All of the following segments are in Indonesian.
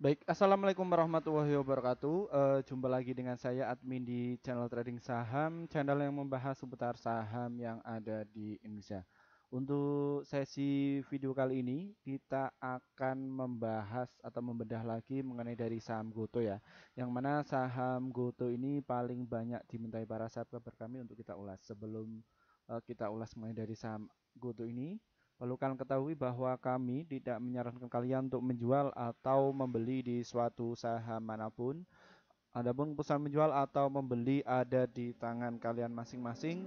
Baik, Assalamualaikum warahmatullahi wabarakatuh. Uh, jumpa lagi dengan saya admin di channel trading saham, channel yang membahas seputar saham yang ada di Indonesia. Untuk sesi video kali ini kita akan membahas atau membedah lagi mengenai dari saham Goto ya. Yang mana saham Goto ini paling banyak dimintai para sahabat kami untuk kita ulas. Sebelum uh, kita ulas mengenai dari saham Goto ini, Perlu kalian ketahui bahwa kami tidak menyarankan kalian untuk menjual atau membeli di suatu saham manapun. Adapun keputusan menjual atau membeli ada di tangan kalian masing-masing.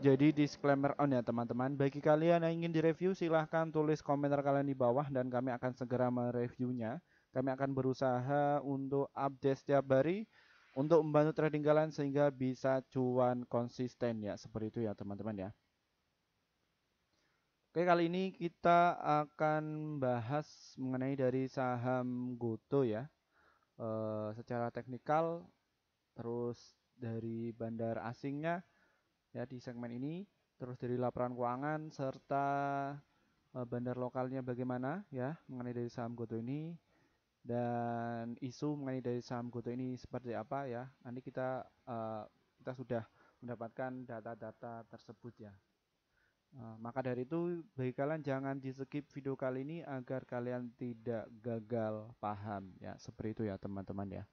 Jadi disclaimer on ya teman-teman. Bagi kalian yang ingin direview silahkan tulis komentar kalian di bawah dan kami akan segera mereviewnya. Kami akan berusaha untuk update setiap hari untuk membantu trading kalian sehingga bisa cuan konsisten ya. Seperti itu ya teman-teman ya. Oke, kali ini kita akan bahas mengenai dari saham Goto ya. E, secara teknikal terus dari bandar asingnya ya di segmen ini, terus dari laporan keuangan serta e, bandar lokalnya bagaimana ya mengenai dari saham Goto ini dan isu mengenai dari saham Goto ini seperti apa ya. Nanti kita e, kita sudah mendapatkan data-data tersebut ya. Nah, maka dari itu, bagi kalian jangan di skip video kali ini agar kalian tidak gagal paham ya, seperti itu ya teman-teman ya.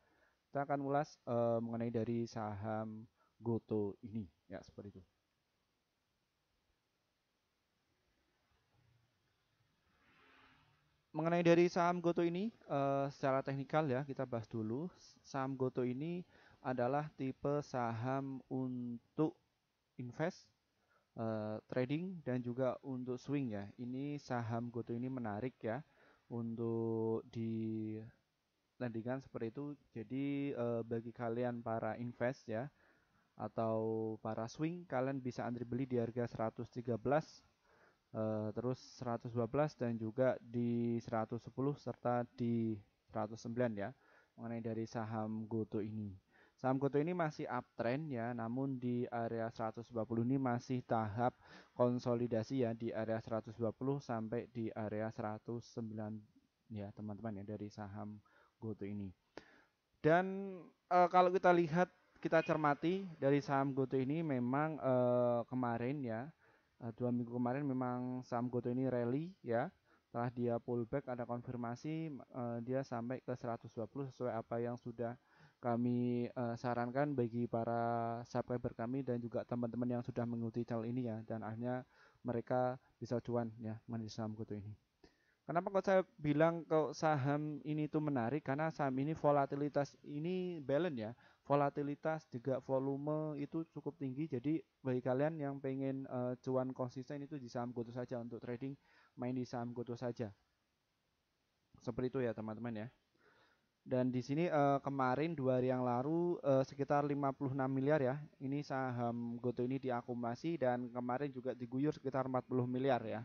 Kita akan ulas uh, mengenai dari saham Goto ini ya seperti itu. Mengenai dari saham Goto ini uh, secara teknikal ya kita bahas dulu. Saham Goto ini adalah tipe saham untuk invest Eh, trading dan juga untuk swing ya. Ini saham Goto ini menarik ya untuk di landingan seperti itu. Jadi uh, bagi kalian para invest ya atau para swing kalian bisa antri beli di harga 113 uh, eh, terus 112 dan juga di 110 serta di 109 ya mengenai dari saham Goto ini. Saham goto ini masih uptrend ya, namun di area 120 ini masih tahap konsolidasi ya di area 120 sampai di area 109 ya teman-teman ya dari saham goto ini. Dan e, kalau kita lihat kita cermati dari saham goto ini memang e, kemarin ya e, dua minggu kemarin memang saham goto ini rally ya setelah dia pullback ada konfirmasi e, dia sampai ke 120 sesuai apa yang sudah kami uh, sarankan bagi para subscriber kami dan juga teman-teman yang sudah mengikuti channel ini ya dan akhirnya mereka bisa cuan ya manis saham kutu ini. Kenapa kok saya bilang kalau saham ini tuh menarik karena saham ini volatilitas ini balance ya. Volatilitas juga volume itu cukup tinggi jadi bagi kalian yang pengen uh, cuan konsisten itu di saham kutu saja untuk trading main di saham kutu saja. Seperti itu ya teman-teman ya. Dan di sini uh, kemarin dua hari yang lalu uh, sekitar 56 miliar ya. Ini saham Goto ini diakumulasi dan kemarin juga diguyur sekitar 40 miliar ya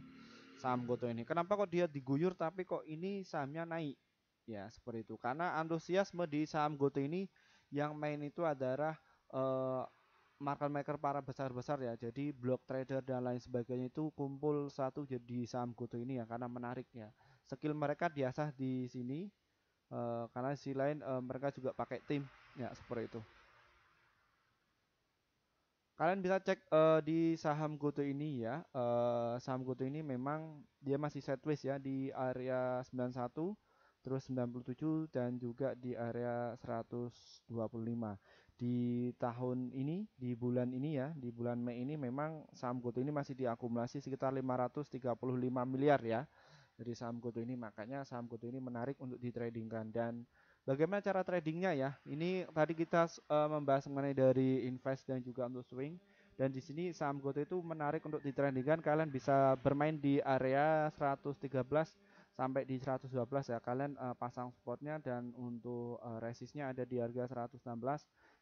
saham Goto ini. Kenapa kok dia diguyur tapi kok ini sahamnya naik? Ya, seperti itu. Karena antusiasme di saham Goto ini yang main itu adalah uh, market maker para besar-besar ya. Jadi block trader dan lain sebagainya itu kumpul satu jadi saham Goto ini ya karena menariknya. Skill mereka diasah di sini uh, karena si lain uh, mereka juga pakai tim ya seperti itu kalian bisa cek uh, di saham goto ini ya uh, saham goto ini memang dia masih sideways ya di area 91 terus 97 dan juga di area 125 di tahun ini di bulan ini ya di bulan Mei ini memang saham goto ini masih diakumulasi sekitar 535 miliar ya dari saham Goto ini. Makanya saham Goto ini menarik untuk di ditradingkan dan bagaimana cara tradingnya ya. Ini tadi kita uh, membahas mengenai dari invest dan juga untuk swing. Dan di sini saham Goto itu menarik untuk di ditradingkan. Kalian bisa bermain di area 113 sampai di 112 ya. Kalian uh, pasang spotnya dan untuk uh, eh, resistnya ada di harga 116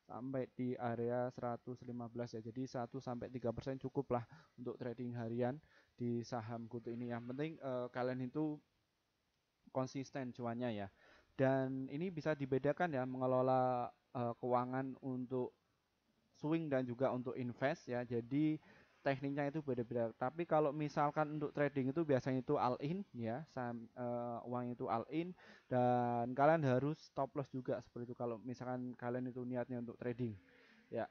sampai di area 115 ya jadi 1 sampai 3% cukup lah untuk trading harian di saham kutu ini yang penting uh, kalian itu konsisten cuannya ya dan ini bisa dibedakan ya mengelola uh, keuangan untuk swing dan juga untuk invest ya jadi tekniknya itu beda-beda tapi kalau misalkan untuk trading itu biasanya itu all in ya saham uh, eh, uang itu all in dan kalian harus stop loss juga seperti itu kalau misalkan kalian itu niatnya untuk trading ya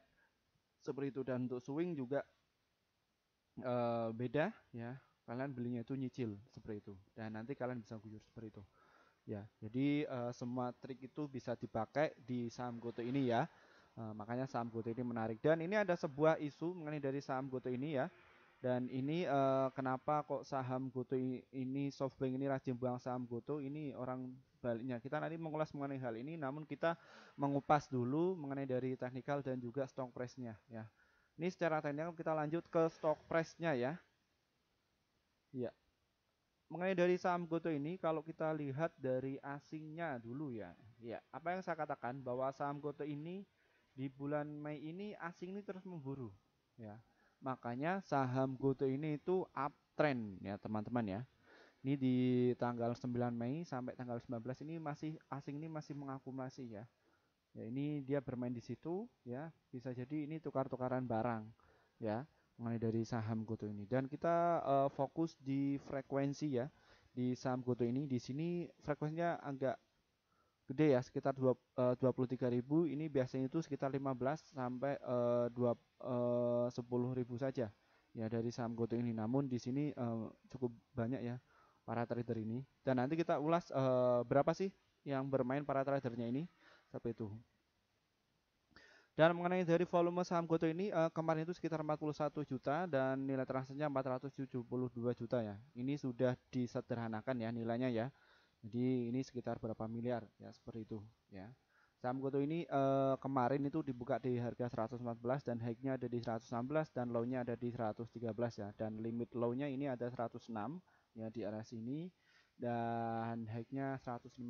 seperti itu dan untuk swing juga Eh, beda ya kalian belinya itu nyicil seperti itu dan nanti kalian bisa guyur seperti itu ya jadi uh, semua trik itu bisa dipakai di saham goto ini ya uh, makanya saham goto ini menarik dan ini ada sebuah isu mengenai dari saham goto ini ya dan ini uh, kenapa kok saham goto ini softbank ini rajin buang saham goto ini orang baliknya kita nanti mengulas mengenai hal ini namun kita mengupas dulu mengenai dari teknikal dan juga stock price nya ya ini secara teknikal kita lanjut ke stock price-nya ya. Iya. Mengenai dari saham GoTo ini kalau kita lihat dari asingnya dulu ya. Ya, apa yang saya katakan bahwa saham GoTo ini di bulan Mei ini asing ini terus memburu ya. Makanya saham GoTo ini itu uptrend ya teman-teman ya. Ini di tanggal 9 Mei sampai tanggal 19 ini masih asing ini masih mengakumulasi ya. Ya, ini dia bermain di situ ya. Bisa jadi ini tukar-tukaran barang ya mulai dari saham goto ini dan kita uh, fokus di frekuensi ya di saham goto ini di sini frekuensinya agak gede ya sekitar dua, eh, uh, 23.000 ini biasanya itu sekitar 15 sampai uh, ribu uh, saja ya dari saham goto ini namun di sini uh, cukup banyak ya para trader ini dan nanti kita ulas uh, berapa sih yang bermain para tradernya ini Siapa itu? Dan mengenai dari volume saham Goto ini uh, kemarin itu sekitar 41 juta dan nilai transaksinya 472 juta ya. Ini sudah disederhanakan ya nilainya ya. Jadi ini sekitar berapa miliar ya seperti itu ya. Saham Goto ini uh, kemarin itu dibuka di harga 114 dan high-nya ada di 116 dan low-nya ada di 113 ya. Dan limit low-nya ini ada 106 ya di area sini dan high-nya 152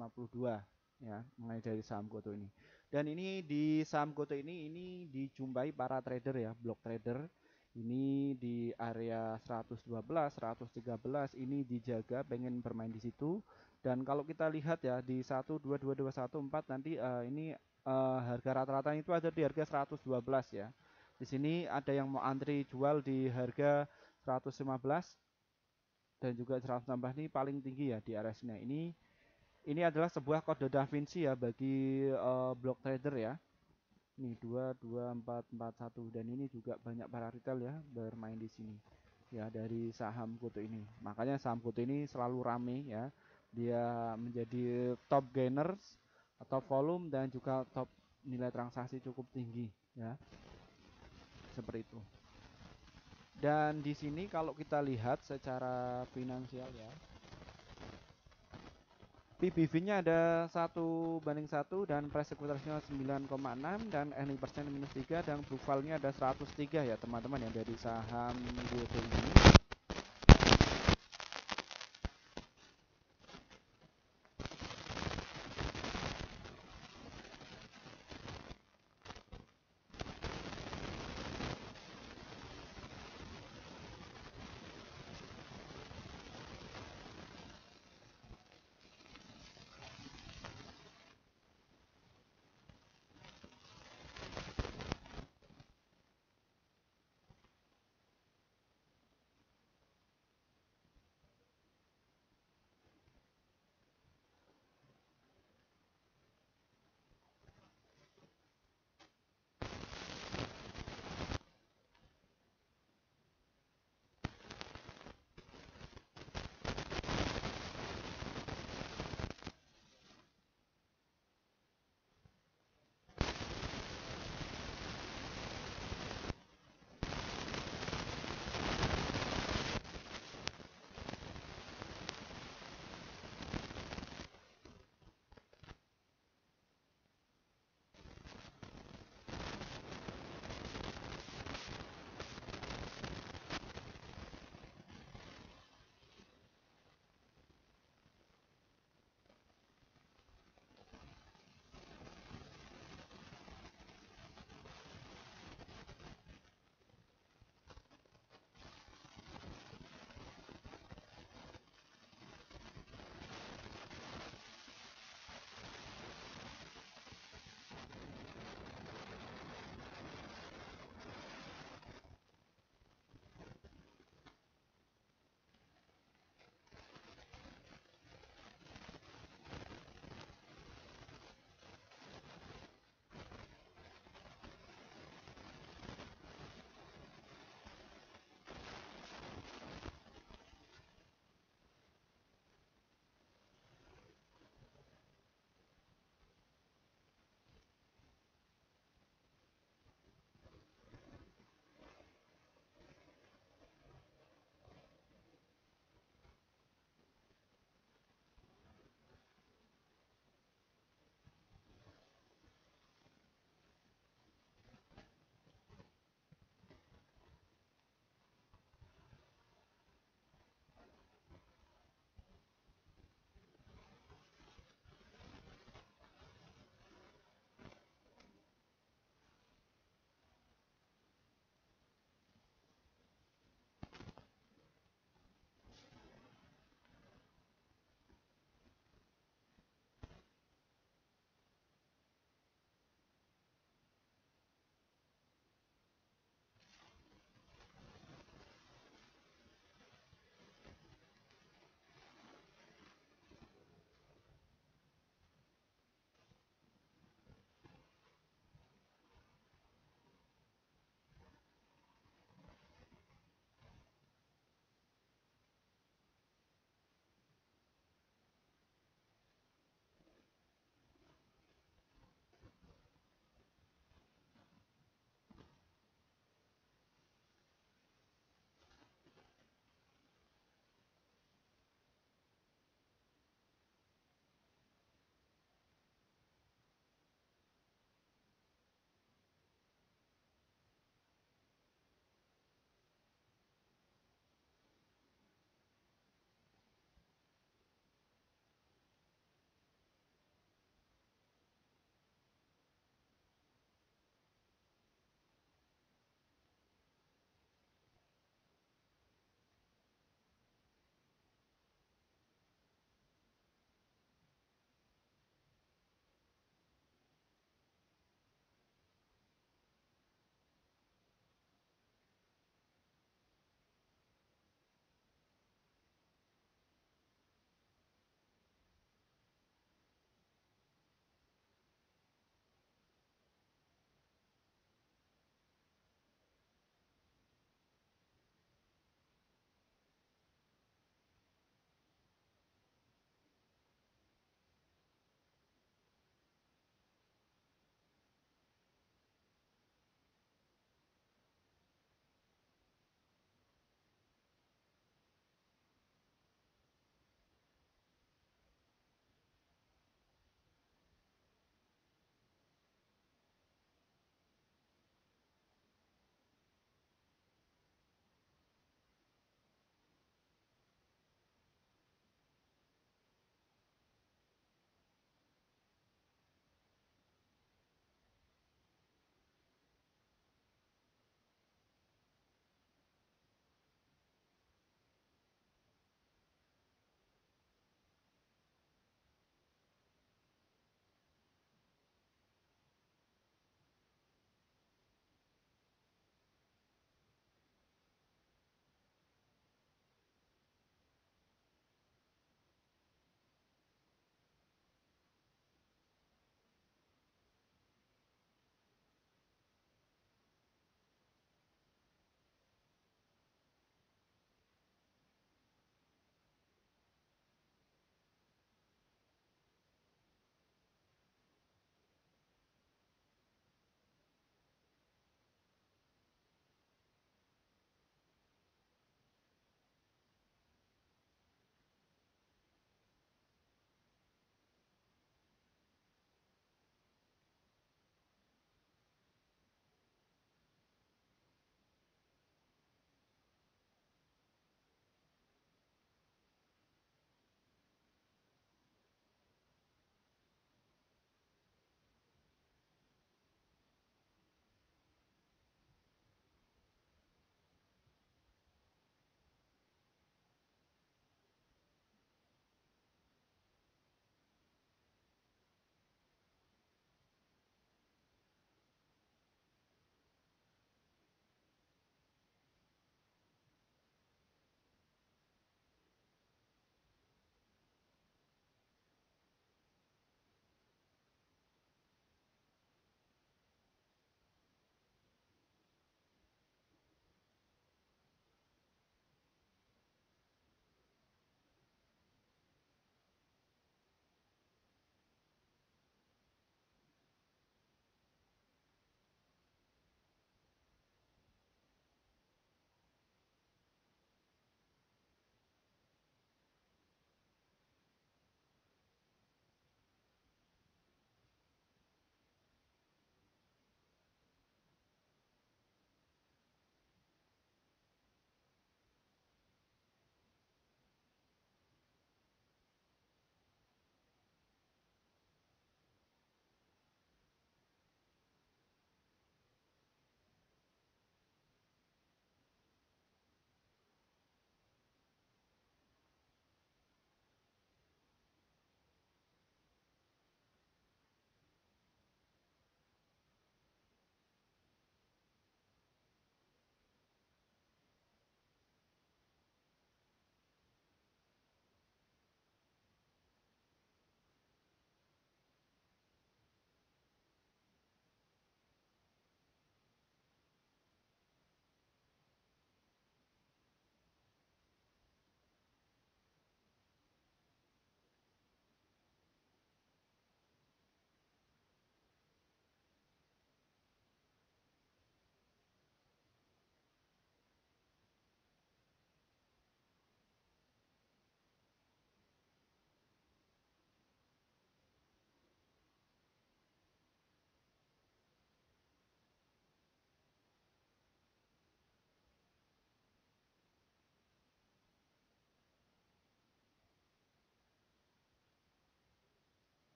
ya mengenai dari saham goto ini dan ini di saham goto ini ini dijumpai para trader ya block trader ini di area 112 113 ini dijaga pengen bermain di situ dan kalau kita lihat ya di 122214 nanti uh, ini uh, harga rata-rata itu ada di harga 112 ya di sini ada yang mau antri jual di harga 115 dan juga 100 116 ini paling tinggi ya di area sini nah, ini ini adalah sebuah kode Da Vinci ya bagi uh, block trader ya ini 2 2 4 4 1 dan ini juga banyak para retail ya bermain di sini ya dari saham kutu ini makanya saham kutu ini selalu rame ya dia menjadi top gainers atau volume dan juga top nilai transaksi cukup tinggi ya seperti itu dan di sini kalau kita lihat secara finansial ya pbv nya ada 1 banding 1 dan price equitationnya 9,6 dan earning persen minus 3 dan book value-nya ada 103 ya teman-teman yang dari saham GT ini.